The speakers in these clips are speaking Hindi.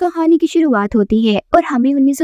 कहानी की शुरुआत होती है और हमें उन्नीस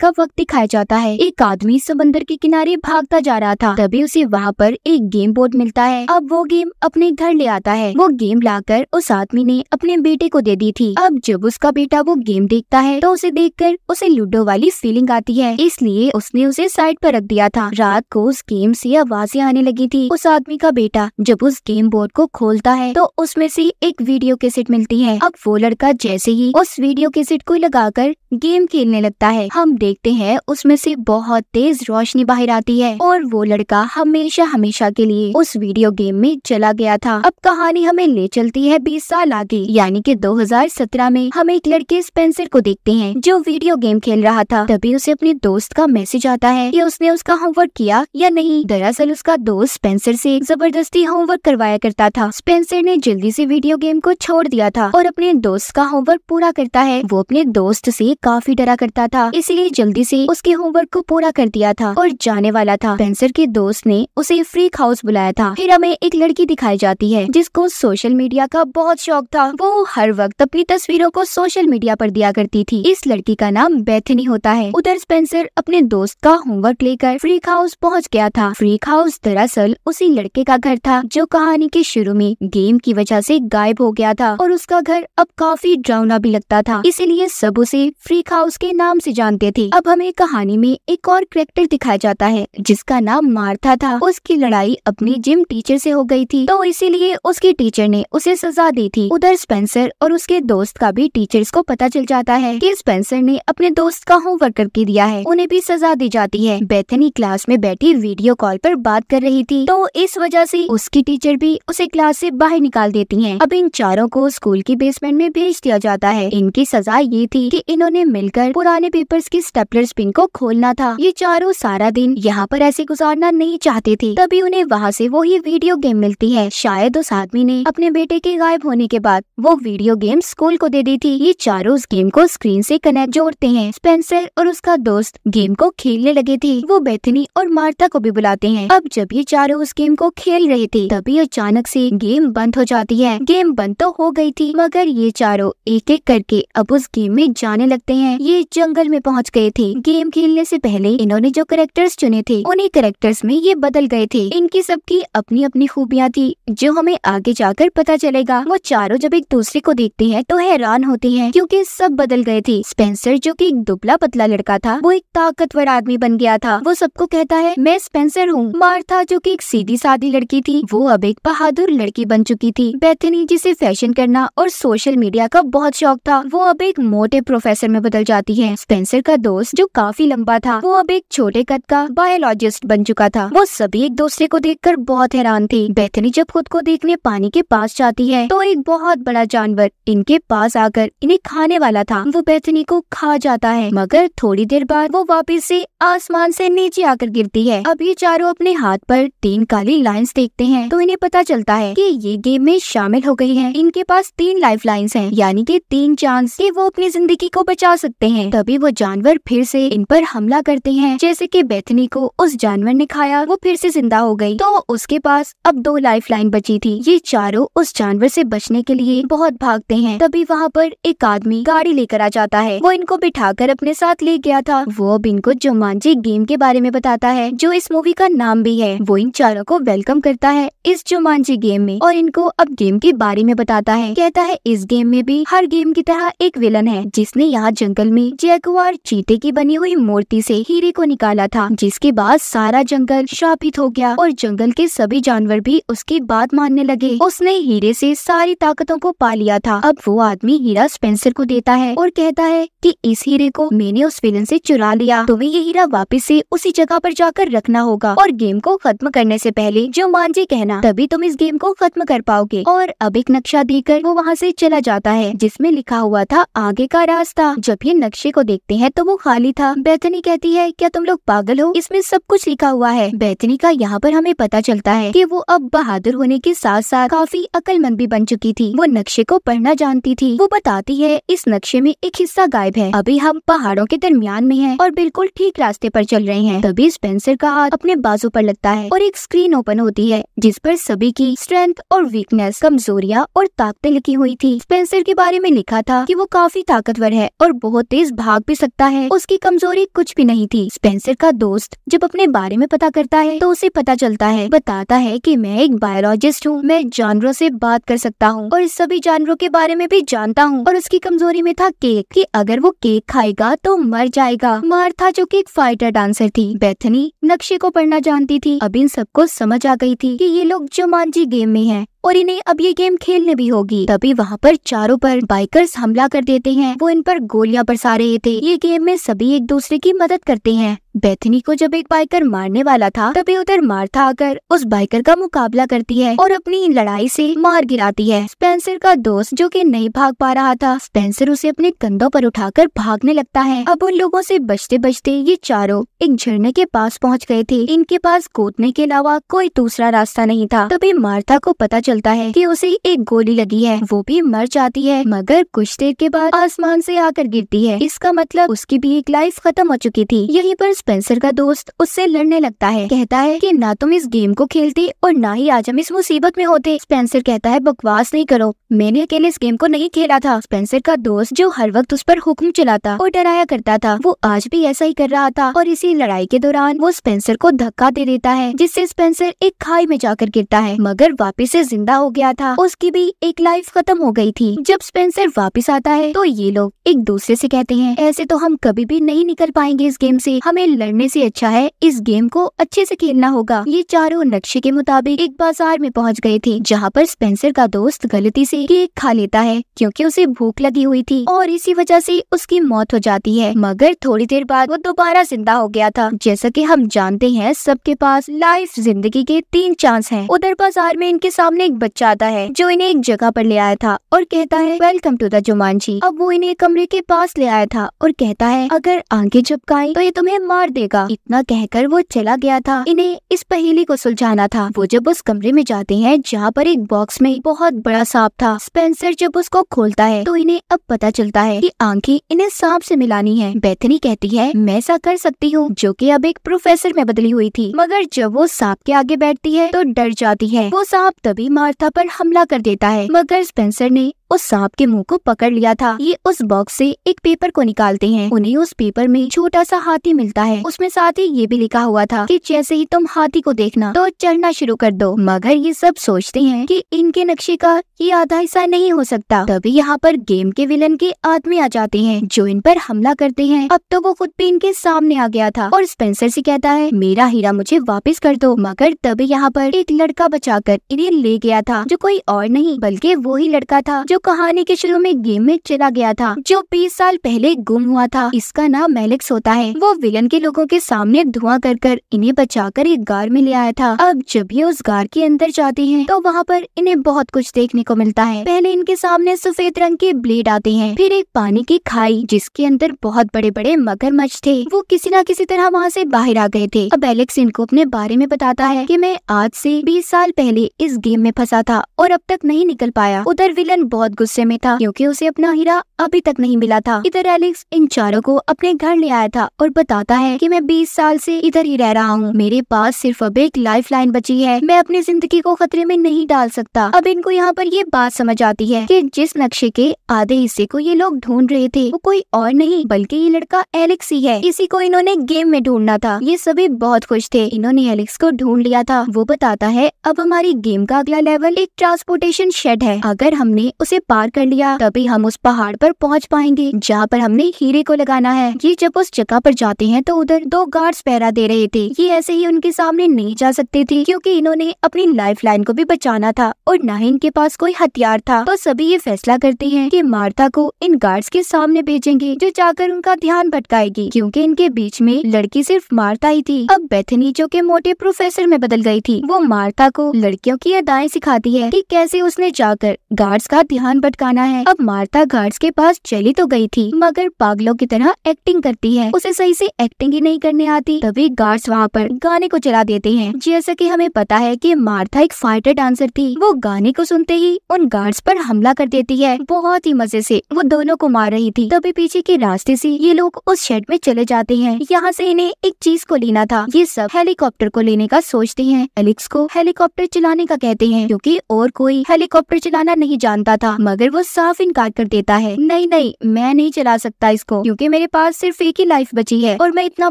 का वक्त दिखाया जाता है एक आदमी समंदर के किनारे भागता जा रहा था तभी उसे वहाँ पर एक गेम बोर्ड मिलता है अब वो गेम अपने घर ले आता है वो गेम लाकर उस आदमी ने अपने बेटे को दे दी थी अब जब उसका बेटा वो गेम देखता है तो उसे कर उसे लूडो वाली फीलिंग आती है इसलिए उसने उसे साइड पर रख दिया था रात को उस गेम से आवाजें आने लगी थी उस आदमी का बेटा जब उस गेम बोर्ड को खोलता है तो उसमें से एक वीडियो कैसेट मिलती है अब वो लड़का जैसे ही उस वीडियो सिट को लगाकर गेम खेलने लगता है हम देखते हैं उसमें से बहुत तेज रोशनी बाहर आती है और वो लड़का हमेशा हमेशा के लिए उस वीडियो गेम में चला गया था अब कहानी हमें ले चलती है बीस साल आगे यानी कि 2017 में हम एक लड़के स्पेंसर को देखते हैं जो वीडियो गेम खेल रहा था तभी उसे अपने दोस्त का मैसेज आता है की उसने उसका होमवर्क किया या नहीं दरअसल उसका दोस्त स्पेंसर ऐसी जबरदस्ती होमवर्क करवाया करता था स्पेंसर ने जल्दी ऐसी वीडियो गेम को छोड़ दिया था और अपने दोस्त का होमवर्क पूरा करता है वो अपने दोस्त से काफी डरा करता था इसलिए जल्दी से उसके होमवर्क को पूरा कर दिया था और जाने वाला था पेंसर के दोस्त ने उसे फ्रीक हाउस बुलाया था फिर हमें एक लड़की दिखाई जाती है जिसको सोशल मीडिया का बहुत शौक था वो हर वक्त अपनी तस्वीरों को सोशल मीडिया पर दिया करती थी इस लड़की का नाम बैथनी होता है उधर स्पेंसर अपने दोस्त का होमवर्क लेकर फ्रीक हाउस पहुँच गया था फ्रीक हाउस दरअसल उसी लड़के का घर था जो कहानी के शुरू में गेम की वजह से गायब हो गया था और उसका घर अब काफी डरावना भी लगता था इसीलिए सब उसे फ्रीक हाउस के नाम से जानते थे अब हमें कहानी में एक और करेक्टर दिखाया जाता है जिसका नाम मार्था था उसकी लड़ाई अपने जिम टीचर से हो गई थी तो इसीलिए उसके टीचर ने उसे सजा दी थी उधर स्पेंसर और उसके दोस्त का भी टीचर्स को पता चल जाता है की स्पेंसर ने अपने दोस्त का होमवर्क करके दिया है उन्हें भी सजा दी जाती है बेथनी क्लास में बैठी वीडियो कॉल आरोप बात कर रही थी तो इस वजह ऐसी उसकी टीचर भी उसे क्लास ऐसी बाहर निकाल देती है अब इन चारों को स्कूल की बेसमेंट में भेज दिया जाता है इनकी सजा ये थी कि इन्होंने मिलकर पुराने पेपर्स की स्टेपलर स्पिन को खोलना था ये चारों सारा दिन यहाँ पर ऐसे गुजारना नहीं चाहते थे तभी उन्हें वहाँ से वो ही वीडियो गेम मिलती है शायद उस आदमी ने अपने बेटे के गायब होने के बाद वो वीडियो गेम स्कूल को दे दी थी ये चारों उस गेम को स्क्रीन ऐसी कनेक्ट जोड़ते हैं स्पेंसर और उसका दोस्त गेम को खेलने लगे थे वो बेथनी और मार्था को भी बुलाते हैं अब जब ये चारों उस गेम को खेल रहे थे तभी अचानक ऐसी गेम बंद हो जाती है गेम बंद तो हो गयी थी मगर ये चारों एक एक करके अब अब उस गेम में जाने लगते हैं ये जंगल में पहुंच गए थे गेम खेलने से पहले इन्होंने जो करेक्टर्स चुने थे उन्हीं करेक्टर्स में ये बदल गए थे इनकी सबकी अपनी अपनी खूबियाँ थी जो हमें आगे जाकर पता चलेगा वो चारों जब एक दूसरे को देखते हैं तो हैरान होते हैं क्योंकि सब बदल गए थे स्पेंसर जो की एक दुबला पतला लड़का था वो एक ताकतवर आदमी बन गया था वो सबको कहता है मैं स्पेंसर हूँ मार्था जो की एक सीधी सादी लड़की थी वो अब एक बहादुर लड़की बन चुकी थी बेथनी जिसे फैशन करना और सोशल मीडिया का बहुत शौक था वो अब अब एक मोटे प्रोफेसर में बदल जाती है स्पेंसर का दोस्त जो काफी लंबा था वो अब एक छोटे कद का बायोलॉजिस्ट बन चुका था वो सभी एक दूसरे को कर बहुत हैरान थी बेथनी जब खुद को देखने पानी के पास जाती है तो एक बहुत बड़ा जानवर इनके पास आकर इन्हें खाने वाला था वो बेथनी को खा जाता है मगर थोड़ी देर बाद वो वापिस ऐसी आसमान से नीचे आकर गिरती है अब ये चारों अपने हाथ पर तीन काली लाइंस देखते हैं तो इन्हें पता चलता है कि ये गेम में शामिल हो गई है इनके पास तीन लाइफ लाइन्स हैं यानी कि तीन चांस कि वो अपनी जिंदगी को बचा सकते हैं तभी वो जानवर फिर से इन पर हमला करते हैं जैसे कि बेथनी को उस जानवर ने खाया वो फिर से जिंदा हो गई तो उसके पास अब दो लाइफ लाइन बची थी ये चारों उस जानवर से बचने के लिए बहुत भागते हैं तभी वहाँ पर एक आदमी गाड़ी लेकर आ जाता है वो इनको कर अपने साथ ले गया था वो अब इनको जुमानजी गेम के बारे में बताता है जो इस मूवी का नाम भी है वो इन चारों को वेलकम करता है इस जुमानजी गेम में और इनको अब गेम के बारे में बताता है कहता है इस गेम में भी हर गेम की तरह एक एक विलन है जिसने यहाँ जंगल में जैगवार चीते की बनी हुई मूर्ति से हीरे को निकाला था जिसके बाद सारा जंगल शापित हो गया और जंगल के सभी जानवर भी उसकी बात मानने लगे उसने हीरे से सारी ताकतों को पा लिया था अब वो आदमी हीरा स्पेंसर को देता है और कहता है कि इस हीरे को मैंने उस विलन से चुरा लिया तुम्हें ये हीरा वापस से उसी जगह पर जाकर रखना होगा और गेम को खत्म करने से पहले जो मांझे कहना तभी तुम इस गेम को खत्म कर पाओगे और अब एक नक्शा देकर वो वहाँ से चला जाता है जिसमें लिखा हुआ था आगे का रास्ता जब ये नक्शे को देखते हैं तो वो खाली था बैतनी कहती है क्या तुम लोग पागल हो इसमें सब कुछ लिखा हुआ है बैतनी का यहाँ पर हमें पता चलता है कि वो अब बहादुर होने के साथ साथ काफी अक्लमंद भी बन चुकी थी वो नक्शे को पढ़ना जानती थी वो बताती है इस नक्शे में एक हिस्सा गायब है अभी हम पहाड़ों के दरमियान में है और बिल्कुल ठीक रास्ते पर चल रहे हैं तभी स्पेंसर का हाथ अपने बाजू पर लगता है और एक स्क्रीन ओपन होती है जिस पर सभी की स्ट्रेंथ और वीकनेस कमजोरिया और ताकतें लिखी हुई थी स्पेंसर के बारे में लिखा था की वो काफी ताकतवर है और बहुत तेज भाग भी सकता है उसकी कमजोरी कुछ भी नहीं थी स्पेंसर का दोस्त जब अपने बारे में पता करता है तो उसे पता चलता है बताता है कि मैं एक बायोलॉजिस्ट हूँ मैं जानवरों से बात कर सकता हूँ और सभी जानवरों के बारे में भी जानता हूँ और उसकी कमजोरी में था केक की अगर वो केक खाएगा तो मर जाएगा मार था जो की एक फाइटर डांसर थी बेथनी नक्शे को पढ़ना जानती थी अब इन सबको समझ आ गई थी की ये लोग जो मांझी गेम में है और इन्हें अब ये गेम खेलने भी होगी तभी वहाँ पर चारों पर बाइकर्स हमला कर देते हैं वो इन पर गोलियां बरसा रहे थे ये गेम में सभी एक दूसरे की मदद करते हैं बेथनी को जब एक बाइकर मारने वाला था तभी उधर मार्था आकर उस बाइकर का मुकाबला करती है और अपनी लड़ाई से मार गिराती है स्पेंसर का दोस्त जो कि नहीं भाग पा रहा था स्पेंसर उसे अपने कंधों पर उठाकर भागने लगता है अब उन लोगों से बचते बचते ये चारों एक झरने के पास पहुंच गए थे इनके पास कूदने के अलावा कोई दूसरा रास्ता नहीं था तभी मार्था को पता चलता है की उसे एक गोली लगी है वो भी मर जाती है मगर कुछ देर के बाद आसमान से आकर गिरती है इसका मतलब उसकी भी एक लाइफ खत्म हो चुकी थी यही आरोप स्पेंसर का दोस्त उससे लड़ने लगता है कहता है कि ना तुम इस गेम को खेलते और ना ही आज हम इस मुसीबत में होते स्पेंसर कहता है बकवास नहीं करो मैंने अकेले इस गेम को नहीं खेला था स्पेंसर का दोस्त जो हर वक्त उस पर हुक्म चलाता और डराया करता था वो आज भी ऐसा ही कर रहा था और इसी लड़ाई के दौरान वो स्पेंसर को धक्का दे देता है जिससे स्पेंसर एक खाई में जाकर गिरता है मगर वापिस से जिंदा हो गया था उसकी भी एक लाइफ खत्म हो गई थी जब स्पेंसर वापिस आता है तो ये लोग एक दूसरे से कहते हैं ऐसे तो हम कभी भी नहीं निकल पाएंगे इस गेम से हमें लड़ने से अच्छा है इस गेम को अच्छे से खेलना होगा ये चारों नक्शे के मुताबिक एक बाजार में पहुंच गए थे जहां पर स्पेंसर का दोस्त गलती से केक खा लेता है क्योंकि उसे भूख लगी हुई थी और इसी वजह से उसकी मौत हो जाती है मगर थोड़ी देर बाद वो दोबारा जिंदा हो गया था जैसा की हम जानते हैं सबके पास लाइफ जिंदगी के तीन चांस है उधर बाजार में इनके सामने एक बच्चा आता है जो इन्हें एक जगह आरोप ले आया था और कहता है वेलकम टू द जुमान अब वो इन्हें कमरे के पास ले आया था और कहता है अगर आगे झपकाएं तो ये तुम्हें मार देगा इतना कहकर वो चला गया था इन्हें इस पहेली को सुलझाना था वो जब उस कमरे में जाते हैं जहाँ पर एक बॉक्स में बहुत बड़ा सांप था स्पेंसर जब उसको खोलता है तो इन्हें अब पता चलता है कि आंखें इन्हें सांप से मिलानी है बेथनी कहती है मैं ऐसा कर सकती हूँ जो की अब एक प्रोफेसर में बदली हुई थी मगर जब वो सांप के आगे बैठती है तो डर जाती है वो सांप तभी मार्था पर हमला कर देता है मगर स्पेंसर ने उस सांप के मुंह को पकड़ लिया था ये उस बॉक्स से एक पेपर को निकालते हैं उन्हें उस पेपर में छोटा सा हाथी मिलता है उसमें साथ ही ये भी लिखा हुआ था कि जैसे ही तुम हाथी को देखना तो चढ़ना शुरू कर दो मगर ये सब सोचते हैं कि इनके नक्शे का ये आधा हिस्सा नहीं हो सकता तभी यहाँ पर गेम के विलन के आदमी आ जाते हैं जो इन पर हमला करते हैं अब तो वो खुद भी इनके सामने आ गया था और स्पेंसर से कहता है मेरा हीरा मुझे वापस कर दो मगर तभी यहाँ पर एक लड़का कर इन्हें ले गया था जो कोई और नहीं बल्कि वो ही लड़का था जो जो कहानी के शुरू में गेम में चला गया था जो 20 साल पहले गुम हुआ था इसका नाम एलेक्स होता है वो विलन के लोगों के सामने धुआं कर कर इन्हें बचा कर एक गार में ले आया था अब जब ये उस गार के अंदर जाते हैं तो वहाँ पर इन्हें बहुत कुछ देखने को मिलता है पहले इनके सामने सफेद रंग के ब्लेड आते हैं फिर एक पानी की खाई जिसके अंदर बहुत बड़े बड़े मगरमच्छ थे वो किसी न किसी तरह वहाँ से बाहर आ गए थे अब एलेक्स इनको अपने बारे में बताता है की मैं आज से बीस साल पहले इस गेम में फंसा था और अब तक नहीं निकल पाया उधर विलन बहुत बहुत गुस्से में था क्योंकि उसे अपना हीरा अभी तक नहीं मिला था इधर एलेक्स इन चारों को अपने घर ले आया था और बताता है कि मैं 20 साल से इधर ही रह रहा हूँ मेरे पास सिर्फ अब एक लाइफ लाइन बची है मैं अपनी जिंदगी को खतरे में नहीं डाल सकता अब इनको यहाँ पर ये बात समझ आती है की जिस नक्शे के आधे हिस्से को ये लोग ढूंढ रहे थे वो कोई और नहीं बल्कि ये लड़का एलेक्स ही है इसी को इन्होंने गेम में ढूंढना था ये सभी बहुत खुश थे इन्होंने एलेक्स को ढूंढ लिया था वो बताता है अब हमारी गेम का अगला लेवल एक ट्रांसपोर्टेशन शेड है अगर हमने उसे उसे पार कर लिया तभी हम उस पहाड़ पर पहुंच पाएंगे जहाँ पर हमने हीरे को लगाना है ये जब उस जगह पर जाते हैं तो उधर दो गार्ड्स पहरा दे रहे थे ये ऐसे ही उनके सामने नहीं जा सकते थे क्योंकि इन्होंने अपनी लाइफ लाइन को भी बचाना था और न ही इनके पास कोई हथियार था तो सभी ये फैसला करते हैं कि मार्था को इन गार्ड्स के सामने भेजेंगे जो जाकर उनका ध्यान भटकाएगी क्योंकि इनके बीच में लड़की सिर्फ मार्था ही थी अब बेथनी जो के मोटे प्रोफेसर में बदल गई थी वो मार्था को लड़कियों की अदाएं सिखाती है कि कैसे उसने जाकर गार्ड्स का ध्यान ध्यान भटकाना है अब मार्ता गार्ड्स के पास चली तो गई थी मगर पागलों की तरह एक्टिंग करती है उसे सही से एक्टिंग ही नहीं करने आती तभी गार्ड्स वहाँ पर गाने को चला देते हैं जैसा की हमें पता है की मार्था एक फाइटर डांसर थी वो गाने को सुनते ही उन गार्ड्स पर हमला कर देती है बहुत ही मजे से वो दोनों को मार रही थी तभी पीछे के रास्ते से ये लोग उस शेड में चले जाते हैं यहाँ से इन्हें एक चीज को लेना था ये सब हेलीकॉप्टर को लेने का सोचते हैं एलिक्स को हेलीकॉप्टर चलाने का कहते हैं क्योंकि और कोई हेलीकॉप्टर चलाना नहीं जानता था मगर वो साफ इनकार कर देता है नहीं नहीं मैं नहीं चला सकता इसको क्यूँकी मेरे पास सिर्फ एक ही लाइफ बची है और मैं इतना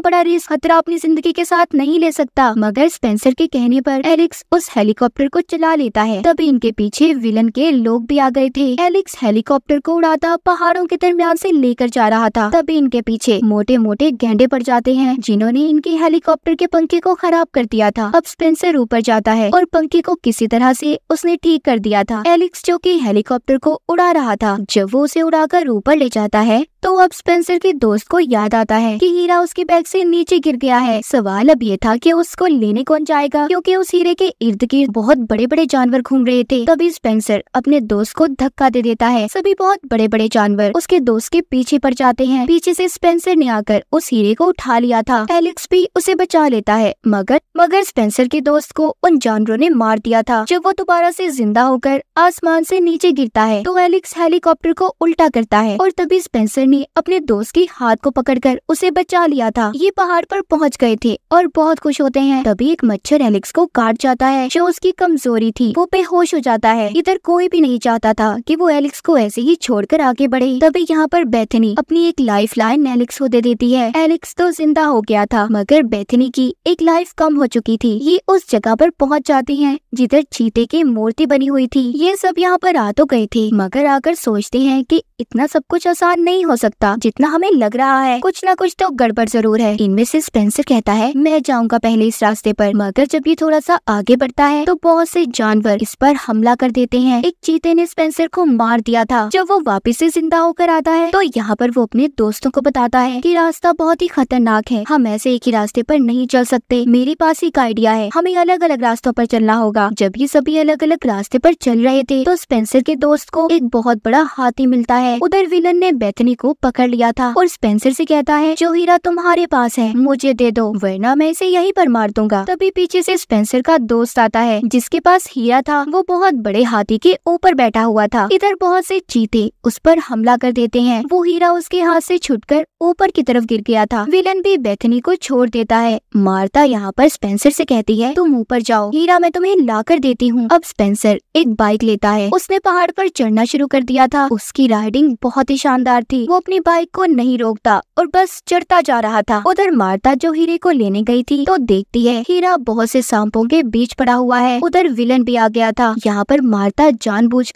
बड़ा रिस्क खतरा अपनी जिंदगी के साथ नहीं ले सकता मगर स्पेंसर के कहने पर एलिक्स उस हेलीकॉप्टर को चला लेता है तभी इनके पीछे विलन के लोग भी आ गए थे एलिक्स हेलीकॉप्टर को उड़ाता पहाड़ों के दरमियान से लेकर जा रहा था तभी इनके पीछे मोटे मोटे गेंडे पड़ जाते हैं जिन्होंने इनके हेलीकॉप्टर के पंखे को खराब कर दिया था अब स्पेंसर ऊपर जाता है और पंखे को किसी तरह से उसने ठीक कर दिया था एलिक्स जो की हेलीकॉप्टर स्पेंसर को उड़ा रहा था जब वो उसे उड़ाकर ऊपर ले जाता है तो अब स्पेंसर के दोस्त को याद आता है कि हीरा उसके बैग से नीचे गिर गया है सवाल अब ये था कि उसको लेने कौन जाएगा क्योंकि उस हीरे के इर्द गिर्द बहुत बड़े बड़े जानवर घूम रहे थे तभी स्पेंसर अपने दोस्त को धक्का दे देता है सभी बहुत बड़े बड़े जानवर उसके दोस्त के पीछे पड़ जाते हैं पीछे ऐसी स्पेंसर ने आकर उस हीरे को उठा लिया था एलेक्स भी उसे बचा लेता है मगर मगर स्पेंसर के दोस्त को उन जानवरों ने मार दिया था जब वो दोबारा ऐसी जिंदा होकर आसमान ऐसी नीचे गिरता है तो एलिक्स हेलीकॉप्टर को उल्टा करता है और तभी स्पेंसर ने अपने दोस्त के हाथ को पकड़कर उसे बचा लिया था ये पहाड़ पर पहुंच गए थे और बहुत खुश होते हैं तभी एक मच्छर एलिक्स को काट जाता है जो उसकी कमजोरी थी वो बेहोश हो जाता है इधर कोई भी नहीं चाहता था कि वो एलिक्स को ऐसे ही छोड़कर आगे बढ़े तभी यहाँ पर बेथनी अपनी एक लाइफ लाइन एलिक्स को दे देती है एलिक्स तो जिंदा हो गया था मगर बेथनी की एक लाइफ कम हो चुकी थी ये उस जगह पर पहुंच जाती है जिधर चीते की मूर्ति बनी हुई थी ये सब यहाँ पर आ तो गए थे थी मगर आकर सोचते हैं कि इतना सब कुछ आसान नहीं हो सकता जितना हमें लग रहा है कुछ ना कुछ तो गड़बड़ जरूर है इनमें से स्पेंसर कहता है मैं जाऊंगा पहले इस रास्ते पर मगर जब ये थोड़ा सा आगे बढ़ता है तो बहुत से जानवर इस पर हमला कर देते हैं एक चीते ने स्पेंसर को मार दिया था जब वो वापिस ऐसी जिंदा होकर आता है तो यहाँ पर वो अपने दोस्तों को बताता है की रास्ता बहुत ही खतरनाक है हम ऐसे एक ही रास्ते पर नहीं चल सकते मेरे पास एक आइडिया है हमें अलग अलग रास्तों पर चलना होगा जब ये सभी अलग अलग रास्ते पर चल रहे थे तो स्पेंसर के दोस्त दोस्त को एक बहुत बड़ा हाथी मिलता है उधर विलन ने बेथनी को पकड़ लिया था और स्पेंसर से कहता है जो हीरा तुम्हारे पास है मुझे दे दो वरना मैं इसे यहीं पर मार दूंगा तभी पीछे से स्पेंसर का दोस्त आता है जिसके पास हीरा था वो बहुत बड़े हाथी के ऊपर बैठा हुआ था इधर बहुत से चीते उस पर हमला कर देते हैं वो हीरा उसके हाथ से कर ऊपर की तरफ गिर गया था विलन भी बेथनी को छोड़ देता है मारता यहाँ पर स्पेंसर से कहती है तुम ऊपर जाओ हीरा मैं तुम्हें ला कर देती हूँ अब स्पेंसर एक बाइक लेता है उसने पहाड़ पर पर चढ़ना शुरू कर दिया था उसकी राइडिंग बहुत ही शानदार थी वो अपनी बाइक को नहीं रोकता और बस चढ़ता जा रहा था उधर मारता जो हीरे को लेने गई थी तो देखती है हीरा बहुत से सांपों के बीच पड़ा हुआ है उधर विलन भी आ गया था यहाँ पर मारता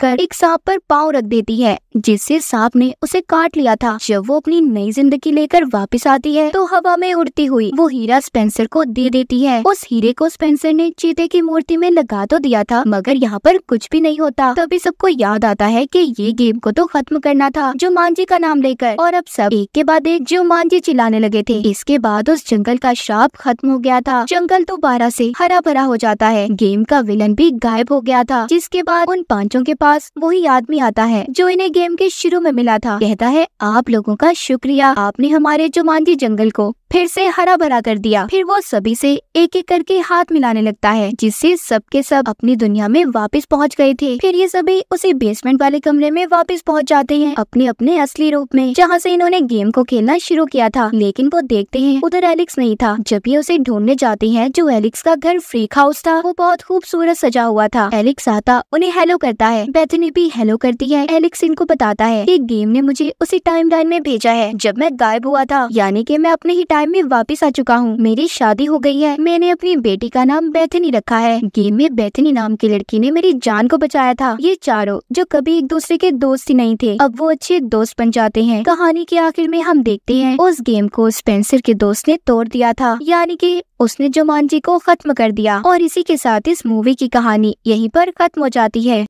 कर एक सांप पर पाँव रख देती है जिससे सांप ने उसे काट लिया था जब वो अपनी नई जिंदगी लेकर वापिस आती है तो हवा में उड़ती हुई वो हीरा स्पेंसर को दे देती है उस हीरे को स्पेंसर ने चीते की मूर्ति में लगा तो दिया था मगर यहाँ पर कुछ भी नहीं होता तभी सबको याद याद आता है कि ये गेम को तो खत्म करना था जो मांझी का नाम लेकर और अब सब एक के बाद एक जो मांझी चिल्लाने लगे थे इसके बाद उस जंगल का श्राप खत्म हो गया था जंगल दोबारा बारह ऐसी हरा भरा हो जाता है गेम का विलन भी गायब हो गया था जिसके बाद उन पांचों के पास वही आदमी आता है जो इन्हें गेम के शुरू में मिला था कहता है आप लोगों का शुक्रिया आपने हमारे जुमानजी जंगल को फिर से हरा भरा कर दिया फिर वो सभी से एक एक करके हाथ मिलाने लगता है जिससे सबके सब अपनी दुनिया में वापस पहुंच गए थे फिर ये सभी उसी बेसमेंट वाले कमरे में वापस पहुंच जाते हैं अपने अपने असली रूप में जहाँ से इन्होंने गेम को खेलना शुरू किया था लेकिन वो देखते हैं उधर एलिक्स नहीं था जब ये उसे ढूंढने जाते हैं जो एलिक्स का घर फ्रीक हाउस था वो बहुत खूबसूरत सजा हुआ था एलिक्स आता उन्हें हेलो करता है बेथनी भी हेलो करती है एलिक्स इनको बताता है की गेम ने मुझे उसी टाइम लाइन में भेजा है जब मैं गायब हुआ था यानी की मैं अपने ही टाइम टाइम में वापस आ चुका हूँ मेरी शादी हो गई है मैंने अपनी बेटी का नाम बैथनी रखा है गेम में बैथनी नाम की लड़की ने मेरी जान को बचाया था ये चारों जो कभी एक दूसरे के दोस्त ही नहीं थे अब वो अच्छे दोस्त बन जाते हैं कहानी के आखिर में हम देखते हैं उस गेम को स्पेंसर के दोस्त ने तोड़ दिया था यानी की उसने जुमान जी को खत्म कर दिया और इसी के साथ इस मूवी की कहानी यही आरोप खत्म हो जाती है